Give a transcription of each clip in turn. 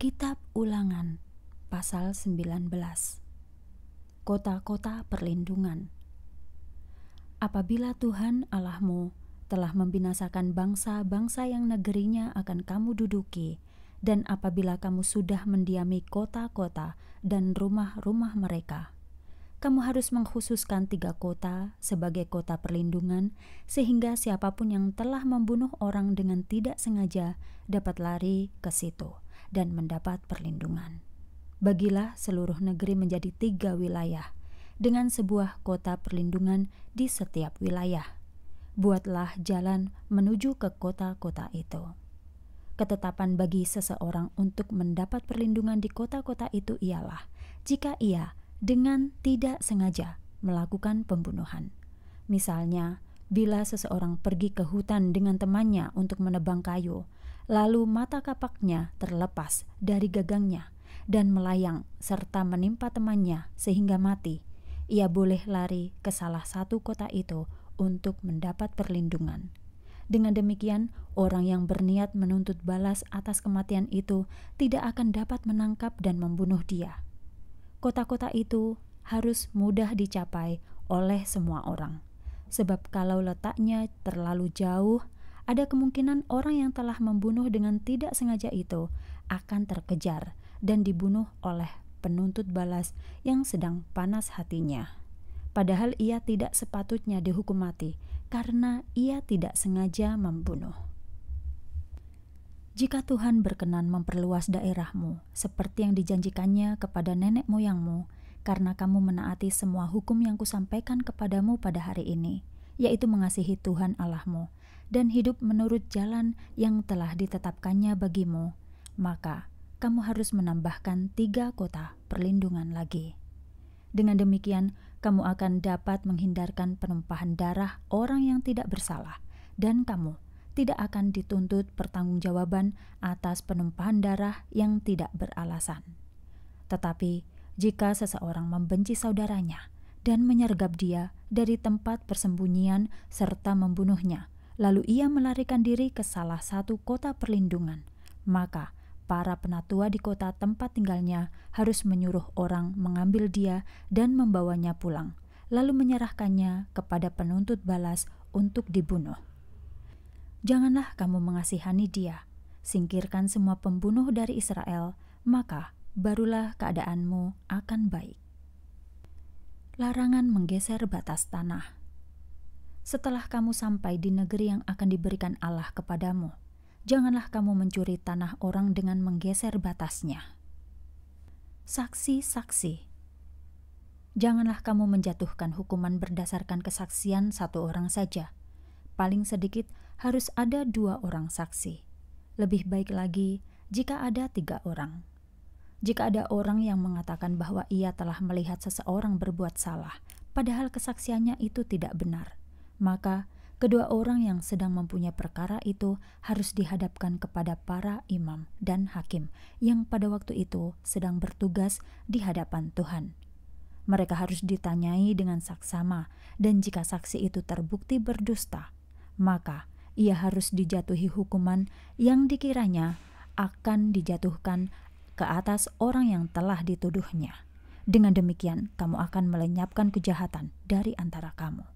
Kitab Ulangan pasal 19 Kota-kota perlindungan Apabila Tuhan Allahmu telah membinasakan bangsa-bangsa yang negerinya akan kamu duduki dan apabila kamu sudah mendiami kota-kota dan rumah-rumah mereka kamu harus mengkhususkan tiga kota sebagai kota perlindungan, sehingga siapapun yang telah membunuh orang dengan tidak sengaja dapat lari ke situ dan mendapat perlindungan. Bagilah seluruh negeri menjadi tiga wilayah, dengan sebuah kota perlindungan di setiap wilayah. Buatlah jalan menuju ke kota-kota itu. Ketetapan bagi seseorang untuk mendapat perlindungan di kota-kota itu ialah jika ia dengan tidak sengaja melakukan pembunuhan. Misalnya, bila seseorang pergi ke hutan dengan temannya untuk menebang kayu, Lalu mata kapaknya terlepas dari gagangnya dan melayang serta menimpa temannya sehingga mati. Ia boleh lari ke salah satu kota itu untuk mendapat perlindungan. Dengan demikian, orang yang berniat menuntut balas atas kematian itu tidak akan dapat menangkap dan membunuh dia. Kota-kota itu harus mudah dicapai oleh semua orang, sebab kalau letaknya terlalu jauh, ada kemungkinan orang yang telah membunuh dengan tidak sengaja itu akan terkejar dan dibunuh oleh penuntut balas yang sedang panas hatinya. Padahal ia tidak sepatutnya dihukum mati karena ia tidak sengaja membunuh. Jika Tuhan berkenan memperluas daerahmu seperti yang dijanjikannya kepada nenek moyangmu, karena kamu menaati semua hukum yang kusampaikan kepadamu pada hari ini, yaitu mengasihi Tuhan Allahmu dan hidup menurut jalan yang telah ditetapkannya bagimu, maka kamu harus menambahkan tiga kota perlindungan lagi. Dengan demikian, kamu akan dapat menghindarkan penumpahan darah orang yang tidak bersalah, dan kamu tidak akan dituntut pertanggungjawaban atas penumpahan darah yang tidak beralasan. Tetapi, jika seseorang membenci saudaranya dan menyergap dia dari tempat persembunyian serta membunuhnya, Lalu ia melarikan diri ke salah satu kota perlindungan. Maka para penatua di kota tempat tinggalnya harus menyuruh orang mengambil dia dan membawanya pulang, lalu menyerahkannya kepada penuntut balas untuk dibunuh. Janganlah kamu mengasihani dia, singkirkan semua pembunuh dari Israel, maka barulah keadaanmu akan baik. Larangan menggeser batas tanah setelah kamu sampai di negeri yang akan diberikan Allah kepadamu, janganlah kamu mencuri tanah orang dengan menggeser batasnya. Saksi-saksi, janganlah kamu menjatuhkan hukuman berdasarkan kesaksian satu orang saja. Paling sedikit harus ada dua orang saksi. Lebih baik lagi jika ada tiga orang. Jika ada orang yang mengatakan bahwa ia telah melihat seseorang berbuat salah, padahal kesaksiannya itu tidak benar, maka kedua orang yang sedang mempunyai perkara itu harus dihadapkan kepada para imam dan hakim yang pada waktu itu sedang bertugas di hadapan Tuhan. Mereka harus ditanyai dengan saksama, dan jika saksi itu terbukti berdusta, maka ia harus dijatuhi hukuman yang dikiranya akan dijatuhkan ke atas orang yang telah dituduhnya. Dengan demikian, kamu akan melenyapkan kejahatan dari antara kamu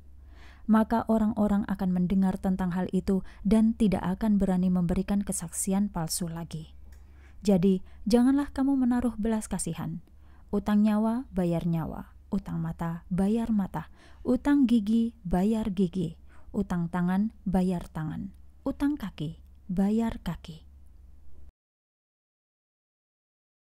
maka orang-orang akan mendengar tentang hal itu dan tidak akan berani memberikan kesaksian palsu lagi. Jadi, janganlah kamu menaruh belas kasihan. Utang nyawa, bayar nyawa. Utang mata, bayar mata. Utang gigi, bayar gigi. Utang tangan, bayar tangan. Utang kaki, bayar kaki.